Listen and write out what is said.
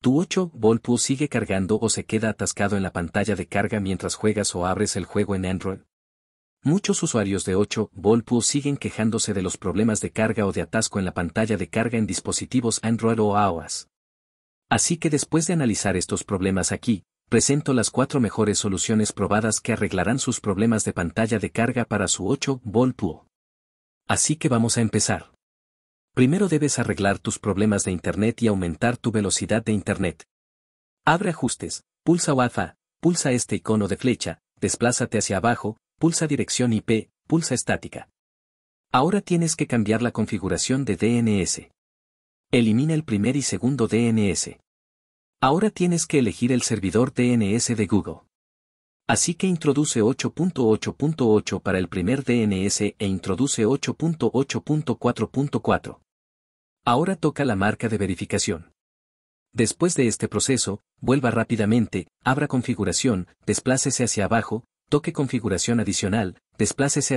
Tu 8 Volpu sigue cargando o se queda atascado en la pantalla de carga mientras juegas o abres el juego en Android. Muchos usuarios de 8 Volpu siguen quejándose de los problemas de carga o de atasco en la pantalla de carga en dispositivos Android o iOS. Así que después de analizar estos problemas aquí, presento las cuatro mejores soluciones probadas que arreglarán sus problemas de pantalla de carga para su 8 Volpu. Así que vamos a empezar. Primero debes arreglar tus problemas de Internet y aumentar tu velocidad de Internet. Abre ajustes, pulsa Wafa, pulsa este icono de flecha, desplázate hacia abajo, pulsa dirección IP, pulsa estática. Ahora tienes que cambiar la configuración de DNS. Elimina el primer y segundo DNS. Ahora tienes que elegir el servidor DNS de Google. Así que introduce 8.8.8 para el primer DNS e introduce 8.8.4.4. Ahora toca la marca de verificación. Después de este proceso, vuelva rápidamente, abra configuración, desplácese hacia abajo, toque configuración adicional, desplácese hacia